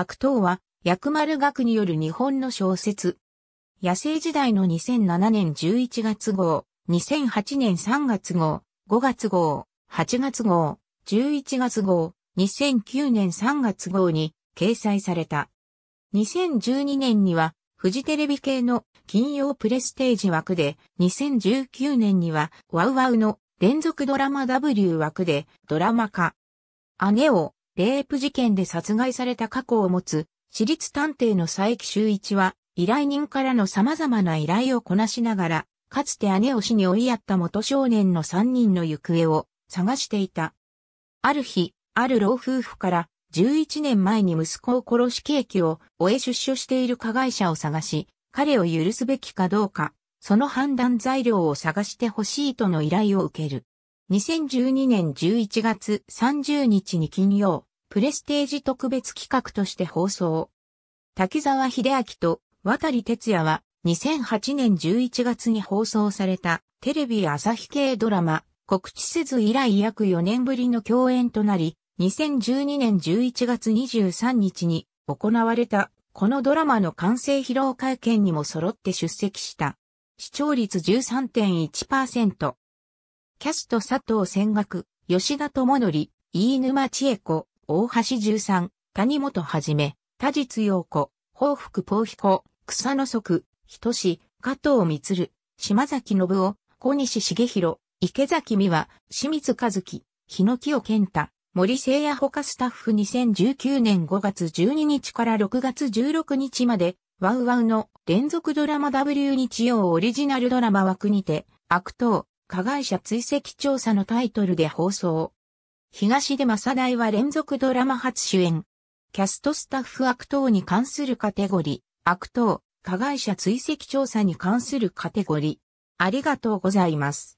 悪党は、薬丸学による日本の小説。野生時代の2007年11月号、2008年3月号、5月号、8月号、11月号、2009年3月号に掲載された。2012年には、フジテレビ系の金曜プレステージ枠で、2019年には、ワウワウの連続ドラマ W 枠でドラマ化。姉をレイプ事件で殺害された過去を持つ、私立探偵の佐伯修一は、依頼人からの様々な依頼をこなしながら、かつて姉を死に追いやった元少年の三人の行方を探していた。ある日、ある老夫婦から11年前に息子を殺し刑期を終え出所している加害者を探し、彼を許すべきかどうか、その判断材料を探してほしいとの依頼を受ける。2012年11月30日に金曜、プレステージ特別企画として放送。滝沢秀明と渡哲也は2008年11月に放送されたテレビ朝日系ドラマ告知せず以来約4年ぶりの共演となり、2012年11月23日に行われたこのドラマの完成披露会見にも揃って出席した。視聴率13.1%。キャスト佐藤千学、吉田智則、飯沼千恵子、大橋十三、谷本はじめ、田実陽子、宝福宝彦、草野足、人志、加藤光、島崎信夫、小西茂弘、池崎美和、清水和樹、日野清健太、森聖也他スタッフ2019年5月12日から6月16日まで、ワウワウの連続ドラマ W 日曜オリジナルドラマ枠にて、悪党、加害者追跡調査のタイトルで放送。東出正大は連続ドラマ初主演。キャストスタッフ悪党に関するカテゴリー、悪党、加害者追跡調査に関するカテゴリー。ありがとうございます。